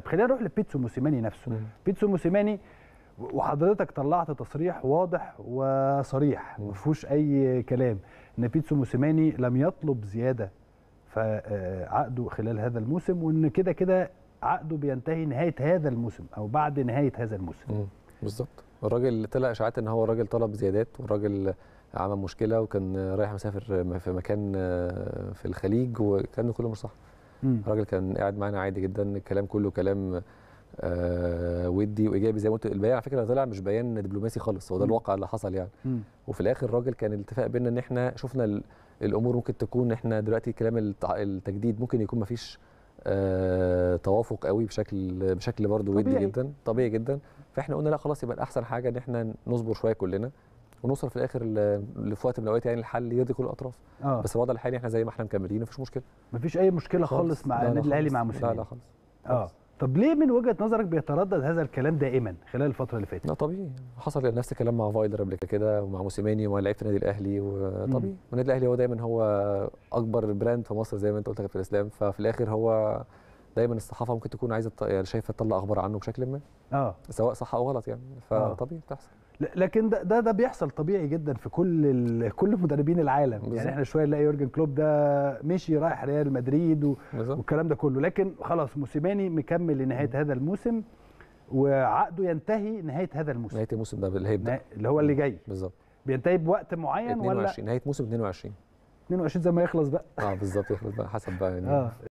طيب خلينا نروح لبيتسو موسيماني نفسه مم. بيتسو موسيماني وحضرتك طلعت تصريح واضح وصريح ما فيهوش اي كلام ان بيتسو موسيماني لم يطلب زياده فعقده آه، خلال هذا الموسم وان كده كده عقده بينتهي نهايه هذا الموسم او بعد نهايه هذا الموسم بالظبط الراجل طلع اشاعات ان هو الراجل طلب زيادات والراجل عمل مشكله وكان رايح مسافر في مكان آه، في الخليج وكان كله مش صح الراجل كان قاعد معانا عادي جدا الكلام كله كلام آه ودي وايجابي زي ما قلت البيان على فكره طلع مش بيان دبلوماسي خالص هو ده الواقع اللي حصل يعني م. وفي الاخر الراجل كان الاتفاق بينا ان احنا شفنا الامور ممكن تكون احنا دلوقتي كلام التجديد ممكن يكون ما فيش آه توافق قوي بشكل بشكل برضه ودي جدا طبيعي جدا فاحنا قلنا لا خلاص يبقى الاحسن حاجه ان احنا نصبر شويه كلنا ونوصل في الاخر في وقت من الاوقات يعني الحل يرضي كل الاطراف آه. بس الوضع الحالي احنا زي ما احنا مكملين مفيش مشكله مفيش اي مشكله خالص, خالص مع النادي الاهلي مع موسيماني لا لا خالص اه طب ليه من وجهه نظرك بيتردد هذا الكلام دائما خلال الفتره اللي فاتت؟ لا طبيعي حصل نفس الكلام مع فايلر قبل كده ومع موسيماني ومع لعيبه النادي الاهلي وطبيعي والنادي الاهلي هو دايما هو اكبر براند في مصر زي ما انت قلت في الاسلام ففي الاخر هو دايما الصحافه ممكن تكون عايزه يعني شايفه تطلع اخبار عنه بشكل ما اه سواء صح او غلط يعني آه. فطبيعي بتحصل لكن ده ده ده بيحصل طبيعي جدا في كل كل مدربين العالم بالزبط. يعني احنا شويه نلاقي يورجن كلوب ده مشي رايح ريال مدريد و... والكلام ده كله لكن خلاص موسيماني مكمل لنهايه هذا الموسم وعقده ينتهي نهايه هذا الموسم نهايه الموسم ده اللي هيبدا اللي هو اللي جاي بالظبط بينتهي بوقت معين 22. ولا 22 نهايه موسم 22 22 زي ما يخلص بقى اه بالظبط يخلص بقى حسب بقى يعني آه.